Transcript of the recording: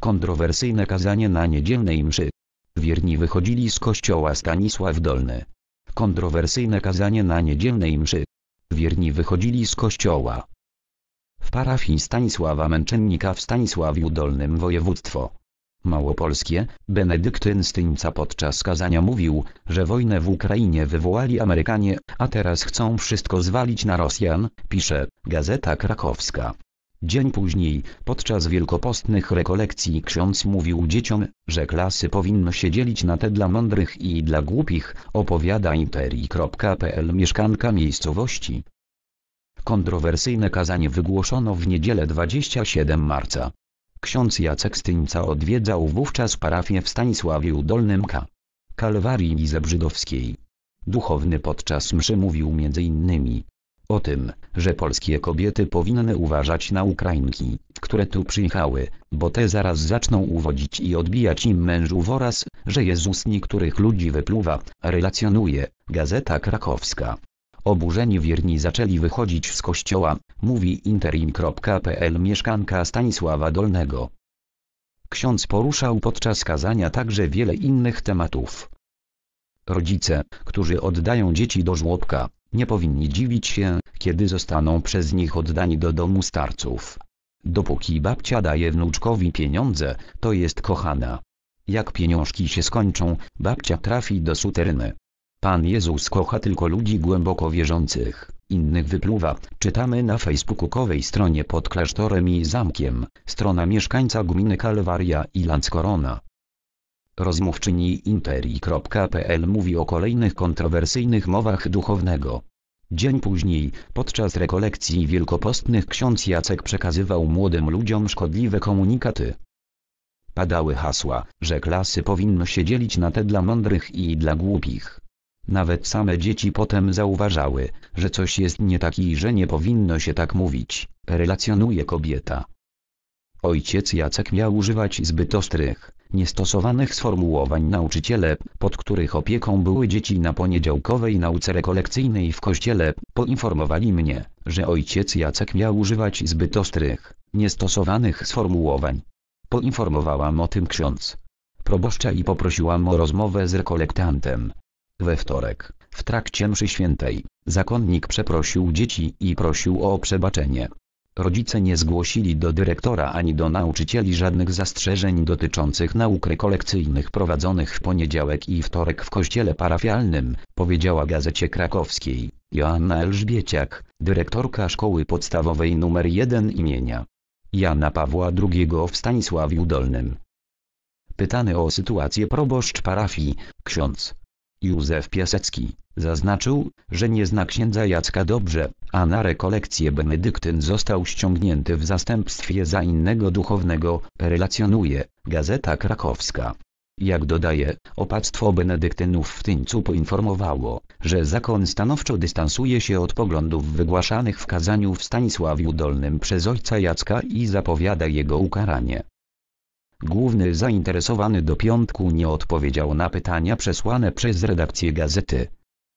Kontrowersyjne kazanie na niedzielnej mszy. Wierni wychodzili z kościoła Stanisław Dolny. Kontrowersyjne kazanie na niedzielnej mszy. Wierni wychodzili z kościoła. W parafii Stanisława Męczennika w Stanisławiu Dolnym województwo małopolskie, Benedyktyn Styńca podczas kazania mówił, że wojnę w Ukrainie wywołali Amerykanie, a teraz chcą wszystko zwalić na Rosjan, pisze Gazeta Krakowska. Dzień później, podczas wielkopostnych rekolekcji ksiądz mówił dzieciom, że klasy powinno się dzielić na te dla mądrych i dla głupich, opowiada interi.pl mieszkanka miejscowości. Kontrowersyjne kazanie wygłoszono w niedzielę 27 marca. Ksiądz Jacek Styńca odwiedzał wówczas parafię w Stanisławiu Dolnym K. Kalwarii Izebrzydowskiej. Duchowny podczas mszy mówił m.in o tym, że polskie kobiety powinny uważać na Ukrainki, które tu przyjechały, bo te zaraz zaczną uwodzić i odbijać im mężów oraz, że Jezus niektórych ludzi wypluwa, relacjonuje Gazeta Krakowska. Oburzeni wierni zaczęli wychodzić z kościoła, mówi interim.pl mieszkanka Stanisława Dolnego. Ksiądz poruszał podczas kazania także wiele innych tematów. Rodzice, którzy oddają dzieci do żłobka, nie powinni dziwić się, kiedy zostaną przez nich oddani do domu starców. Dopóki babcia daje wnuczkowi pieniądze, to jest kochana. Jak pieniążki się skończą, babcia trafi do suterny. Pan Jezus kocha tylko ludzi głęboko wierzących, innych wypluwa. Czytamy na facebookowej stronie pod klasztorem i zamkiem, strona mieszkańca gminy Kalwaria i Landskorona. Rozmówczyni interi.pl mówi o kolejnych kontrowersyjnych mowach duchownego. Dzień później, podczas rekolekcji wielkopostnych ksiądz Jacek przekazywał młodym ludziom szkodliwe komunikaty. Padały hasła, że klasy powinno się dzielić na te dla mądrych i dla głupich. Nawet same dzieci potem zauważały, że coś jest nie tak i że nie powinno się tak mówić, relacjonuje kobieta. Ojciec Jacek miał używać zbyt ostrych, niestosowanych sformułowań nauczyciele, pod których opieką były dzieci na poniedziałkowej nauce rekolekcyjnej w kościele, poinformowali mnie, że ojciec Jacek miał używać zbyt ostrych, niestosowanych sformułowań. Poinformowałam o tym ksiądz proboszcza i poprosiłam o rozmowę z rekolektantem. We wtorek, w trakcie mszy świętej, zakonnik przeprosił dzieci i prosił o przebaczenie, Rodzice nie zgłosili do dyrektora ani do nauczycieli żadnych zastrzeżeń dotyczących nauk rekolekcyjnych prowadzonych w poniedziałek i wtorek w kościele parafialnym, powiedziała gazecie krakowskiej Joanna Elżbieciak, dyrektorka szkoły podstawowej nr 1 imienia Jana Pawła II w Stanisławiu Dolnym. Pytany o sytuację proboszcz parafii, ksiądz Józef Piasecki, zaznaczył, że nie zna księdza Jacka dobrze, a na rekolekcję benedyktyn został ściągnięty w zastępstwie za innego duchownego, relacjonuje Gazeta Krakowska. Jak dodaje, opactwo benedyktynów w Tyńcu poinformowało, że zakon stanowczo dystansuje się od poglądów wygłaszanych w kazaniu w Stanisławiu Dolnym przez ojca Jacka i zapowiada jego ukaranie. Główny zainteresowany do piątku nie odpowiedział na pytania przesłane przez redakcję gazety.